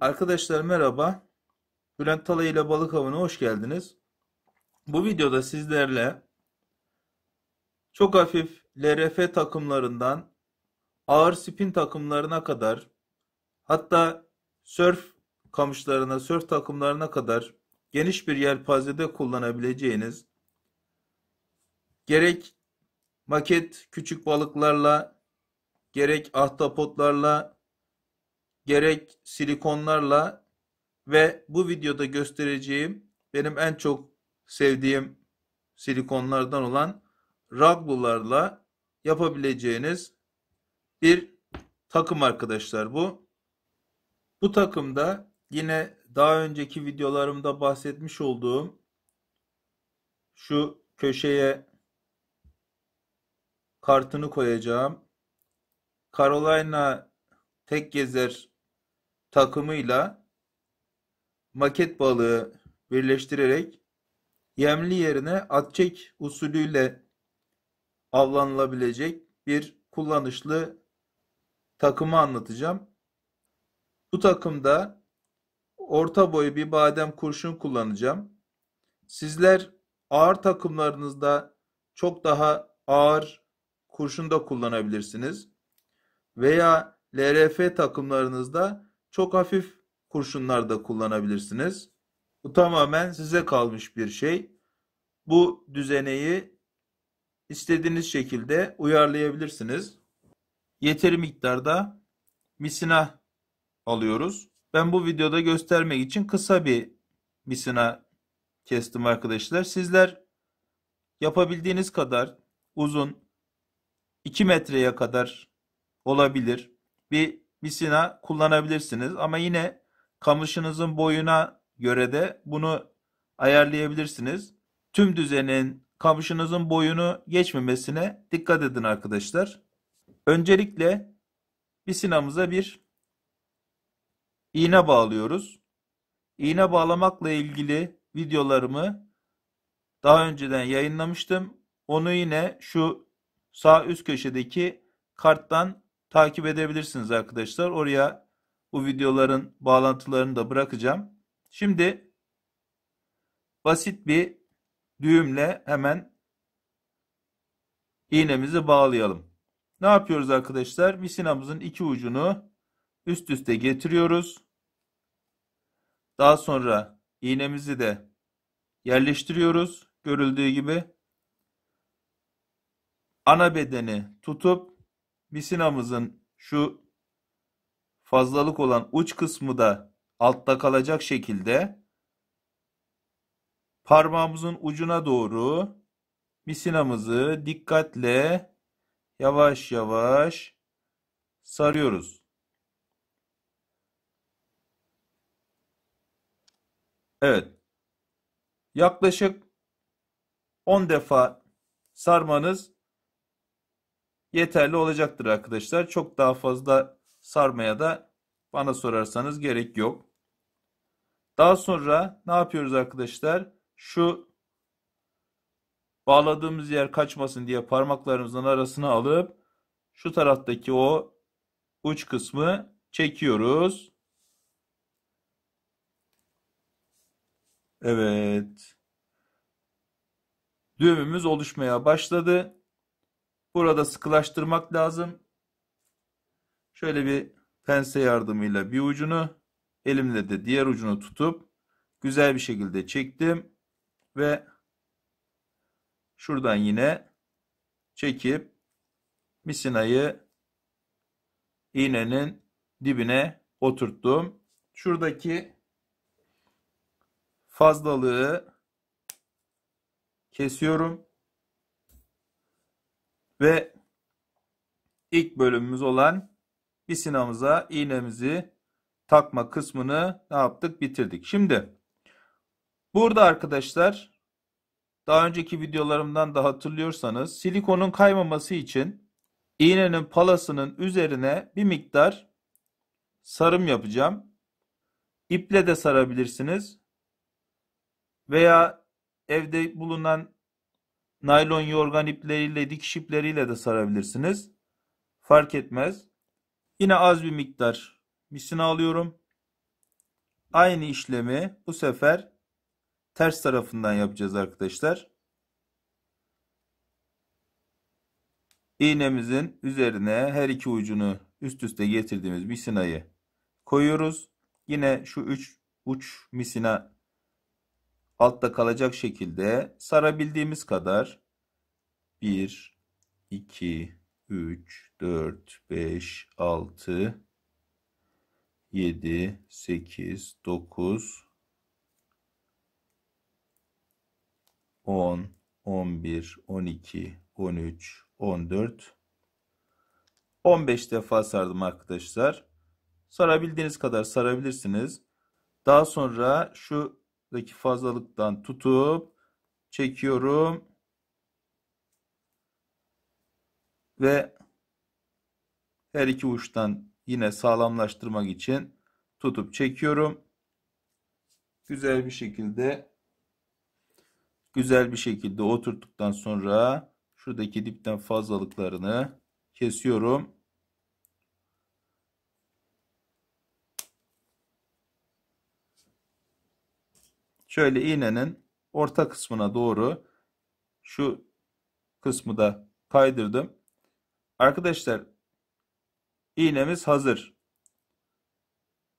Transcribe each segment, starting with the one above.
Arkadaşlar merhaba. Bülent Talay ile Balık Avına hoş geldiniz. Bu videoda sizlerle çok hafif LRF takımlarından ağır spin takımlarına kadar hatta surf kamışlarına, surf takımlarına kadar geniş bir yelpazede kullanabileceğiniz gerek maket küçük balıklarla gerek ahtapotlarla gerek silikonlarla ve bu videoda göstereceğim benim en çok sevdiğim silikonlardan olan raglularla yapabileceğiniz bir takım arkadaşlar bu. Bu takımda yine daha önceki videolarımda bahsetmiş olduğum şu köşeye kartını koyacağım. Carolina tek gezer takımıyla maket balığı birleştirerek yemli yerine atçek usulüyle avlanılabilecek bir kullanışlı takımı anlatacağım. Bu takımda orta boy bir badem kurşun kullanacağım. Sizler ağır takımlarınızda çok daha ağır kurşun da kullanabilirsiniz. Veya LRF takımlarınızda çok hafif kurşunlar da kullanabilirsiniz. Bu tamamen size kalmış bir şey. Bu düzeneyi istediğiniz şekilde uyarlayabilirsiniz. Yeteri miktarda misina alıyoruz. Ben bu videoda göstermek için kısa bir misina kestim arkadaşlar. Sizler yapabildiğiniz kadar uzun 2 metreye kadar olabilir bir misina kullanabilirsiniz. Ama yine kamışınızın boyuna göre de bunu ayarlayabilirsiniz. Tüm düzenin kamışınızın boyunu geçmemesine dikkat edin arkadaşlar. Öncelikle misinamıza bir iğne bağlıyoruz. İğne bağlamakla ilgili videolarımı daha önceden yayınlamıştım. Onu yine şu sağ üst köşedeki karttan takip edebilirsiniz arkadaşlar. Oraya bu videoların bağlantılarını da bırakacağım. Şimdi basit bir düğümle hemen iğnemizi bağlayalım. Ne yapıyoruz arkadaşlar? Misinamızın iki ucunu üst üste getiriyoruz. Daha sonra iğnemizi de yerleştiriyoruz. Görüldüğü gibi ana bedeni tutup misinamızın şu fazlalık olan uç kısmı da altta kalacak şekilde parmağımızın ucuna doğru misinamızı dikkatle yavaş yavaş sarıyoruz. Evet. Yaklaşık 10 defa sarmanız yeterli olacaktır arkadaşlar. Çok daha fazla sarmaya da bana sorarsanız gerek yok. Daha sonra ne yapıyoruz arkadaşlar? Şu bağladığımız yer kaçmasın diye parmaklarımızın arasına alıp şu taraftaki o uç kısmı çekiyoruz. Evet. Düğümümüz oluşmaya başladı. Burada sıkılaştırmak lazım. Şöyle bir pense yardımıyla bir ucunu elimle de diğer ucunu tutup güzel bir şekilde çektim ve şuradan yine çekip misinayı iğnenin dibine oturttum. Şuradaki fazlalığı kesiyorum. Ve ilk bölümümüz olan bisinamıza iğnemizi takma kısmını ne yaptık? Bitirdik. Şimdi burada arkadaşlar daha önceki videolarımdan da hatırlıyorsanız silikonun kaymaması için iğnenin palasının üzerine bir miktar sarım yapacağım. İple de sarabilirsiniz. Veya evde bulunan Naylon yorgan ipleriyle, dikiş ipleriyle de sarabilirsiniz. Fark etmez. Yine az bir miktar misina alıyorum. Aynı işlemi bu sefer ters tarafından yapacağız arkadaşlar. İğnemizin üzerine her iki ucunu üst üste getirdiğimiz misinayı koyuyoruz. Yine şu üç uç misina altta kalacak şekilde sarabildiğimiz kadar 1, 2, 3, 4, 5, 6, 7, 8, 9, 10, 11, 12, 13, 14, 15 defa sardım arkadaşlar. Sarabildiğiniz kadar sarabilirsiniz. Daha sonra şu Buradaki fazlalıktan tutup çekiyorum. Ve her iki uçtan yine sağlamlaştırmak için tutup çekiyorum. Güzel bir şekilde güzel bir şekilde oturttuktan sonra şuradaki dipten fazlalıklarını kesiyorum. Şöyle iğnenin orta kısmına doğru şu kısmı da kaydırdım. Arkadaşlar iğnemiz hazır.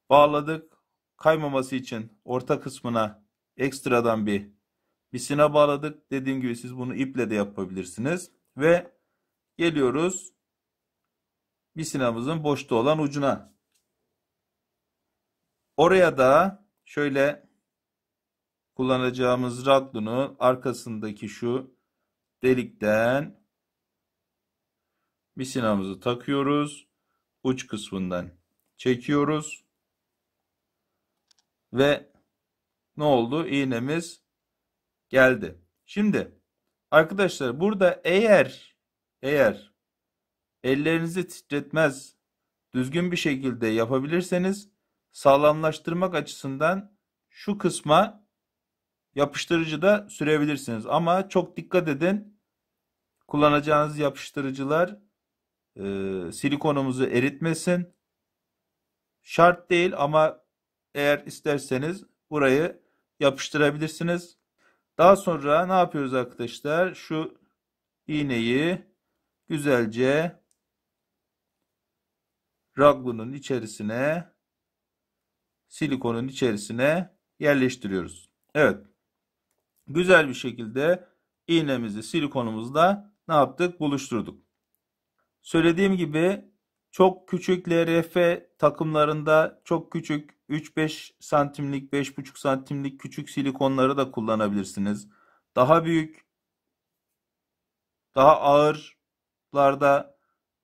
Bağladık. Kaymaması için orta kısmına ekstradan bir misina bağladık. Dediğim gibi siz bunu iple de yapabilirsiniz. Ve geliyoruz misinamızın boşta olan ucuna. Oraya da şöyle kullanacağımız raglunu arkasındaki şu delikten misinamızı takıyoruz. Uç kısmından çekiyoruz. Ve ne oldu? İğnemiz geldi. Şimdi arkadaşlar burada eğer eğer ellerinizi titretmez düzgün bir şekilde yapabilirseniz sağlamlaştırmak açısından şu kısma Yapıştırıcı da sürebilirsiniz. Ama çok dikkat edin. Kullanacağınız yapıştırıcılar e, silikonumuzu eritmesin. Şart değil ama eğer isterseniz burayı yapıştırabilirsiniz. Daha sonra ne yapıyoruz arkadaşlar? Şu iğneyi güzelce raglunun içerisine silikonun içerisine yerleştiriyoruz. Evet güzel bir şekilde iğnemizi silikonumuzda ne yaptık? Buluşturduk. Söylediğim gibi çok küçük LRF takımlarında çok küçük 3-5 santimlik 5,5 santimlik küçük silikonları da kullanabilirsiniz. Daha büyük daha ağırlarda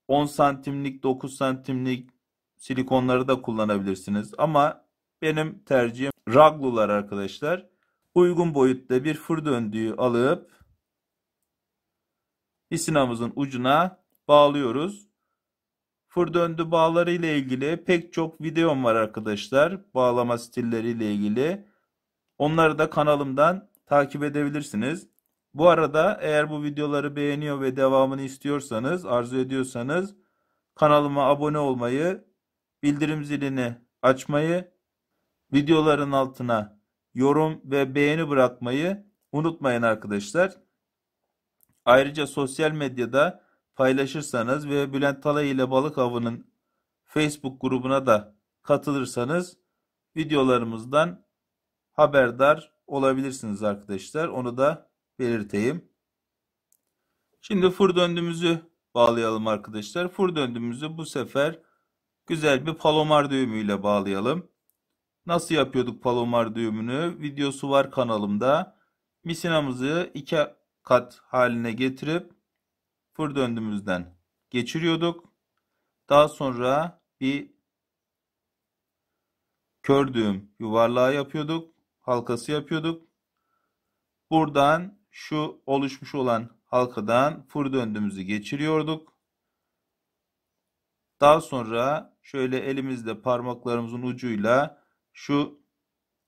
10 santimlik 9 santimlik silikonları da kullanabilirsiniz. Ama benim tercihim raglular arkadaşlar uygun boyutta bir fır döndüğü alıp hisinamızın ucuna bağlıyoruz. Fır döndü bağları ile ilgili pek çok videom var arkadaşlar. Bağlama stilleri ile ilgili. Onları da kanalımdan takip edebilirsiniz. Bu arada eğer bu videoları beğeniyor ve devamını istiyorsanız, arzu ediyorsanız kanalıma abone olmayı, bildirim zilini açmayı, videoların altına yorum ve beğeni bırakmayı unutmayın arkadaşlar. Ayrıca sosyal medyada paylaşırsanız ve Bülent Talay ile Balık Avı'nın Facebook grubuna da katılırsanız videolarımızdan haberdar olabilirsiniz arkadaşlar. Onu da belirteyim. Şimdi fır döndüğümüzü bağlayalım arkadaşlar. Fır döndüğümüzü bu sefer güzel bir palomar düğümüyle bağlayalım. Nasıl yapıyorduk palomar düğümünü? Videosu var kanalımda. Misinamızı iki kat haline getirip fır döndüğümüzden geçiriyorduk. Daha sonra bir kör düğüm yuvarlağı yapıyorduk. Halkası yapıyorduk. Buradan şu oluşmuş olan halkadan fır döndüğümüzü geçiriyorduk. Daha sonra şöyle elimizle parmaklarımızın ucuyla şu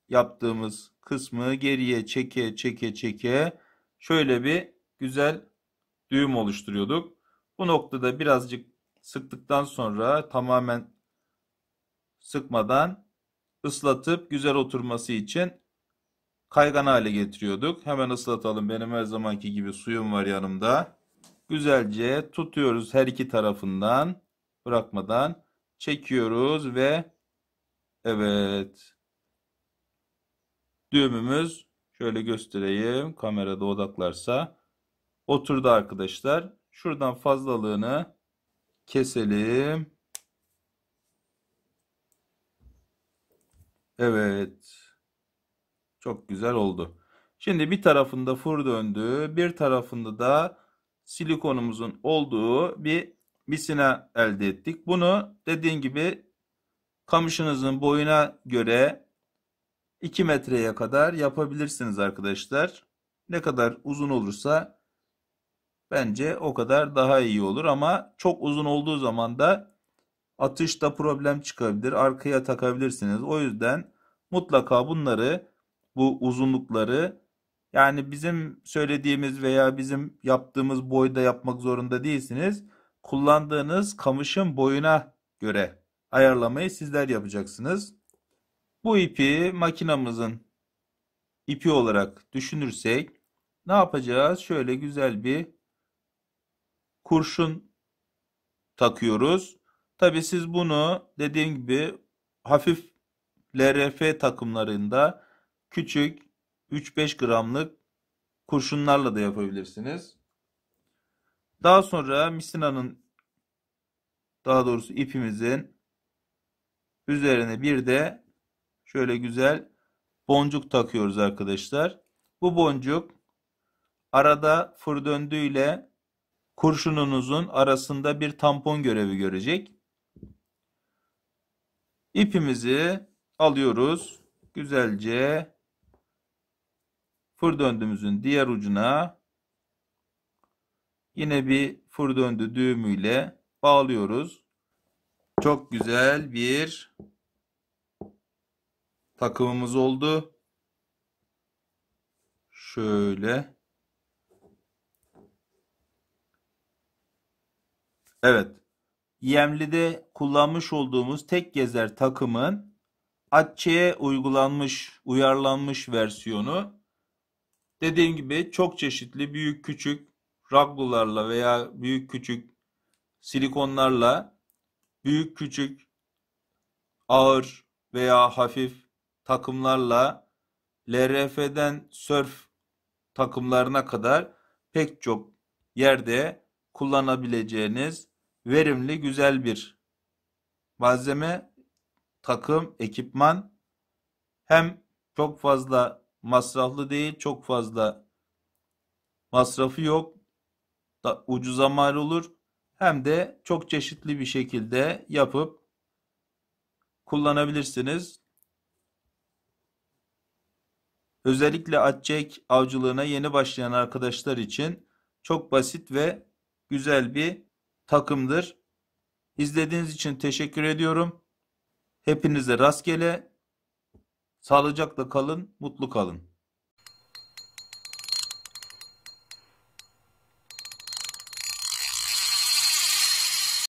yaptığımız kısmı geriye çeke çeke çeke şöyle bir güzel düğüm oluşturuyorduk. Bu noktada birazcık sıktıktan sonra tamamen sıkmadan ıslatıp güzel oturması için kaygan hale getiriyorduk. Hemen ıslatalım. Benim her zamanki gibi suyum var yanımda. Güzelce tutuyoruz her iki tarafından bırakmadan çekiyoruz ve Evet. Düğümümüz şöyle göstereyim. Kamerada odaklarsa oturdu arkadaşlar. Şuradan fazlalığını keselim. Evet. Çok güzel oldu. Şimdi bir tarafında fır döndü, bir tarafında da silikonumuzun olduğu bir misina elde ettik. Bunu dediğim gibi kamışınızın boyuna göre 2 metreye kadar yapabilirsiniz arkadaşlar. Ne kadar uzun olursa bence o kadar daha iyi olur ama çok uzun olduğu zaman da atışta problem çıkabilir. Arkaya takabilirsiniz. O yüzden mutlaka bunları bu uzunlukları yani bizim söylediğimiz veya bizim yaptığımız boyda yapmak zorunda değilsiniz. Kullandığınız kamışın boyuna göre ayarlamayı sizler yapacaksınız. Bu ipi makinamızın ipi olarak düşünürsek ne yapacağız? Şöyle güzel bir kurşun takıyoruz. Tabi siz bunu dediğim gibi hafif LRF takımlarında küçük 3-5 gramlık kurşunlarla da yapabilirsiniz. Daha sonra misinanın daha doğrusu ipimizin Üzerine bir de şöyle güzel boncuk takıyoruz arkadaşlar. Bu boncuk arada fır döndüğüyle kurşununuzun arasında bir tampon görevi görecek. İpimizi alıyoruz. Güzelce fır döndüğümüzün diğer ucuna yine bir fır döndü düğümüyle bağlıyoruz. Çok güzel bir takımımız oldu. Şöyle. Evet. Yemli'de kullanmış olduğumuz tek gezer takımın Atçe'ye uygulanmış, uyarlanmış versiyonu. Dediğim gibi çok çeşitli büyük küçük raglularla veya büyük küçük silikonlarla büyük küçük, ağır veya hafif takımlarla LRF'den surf takımlarına kadar pek çok yerde kullanabileceğiniz verimli güzel bir malzeme, takım, ekipman hem çok fazla masraflı değil, çok fazla masrafı yok, da ucuza mal olur hem de çok çeşitli bir şekilde yapıp kullanabilirsiniz. Özellikle atçek avcılığına yeni başlayan arkadaşlar için çok basit ve güzel bir takımdır. İzlediğiniz için teşekkür ediyorum. Hepinize rastgele, sağlıcakla kalın, mutlu kalın.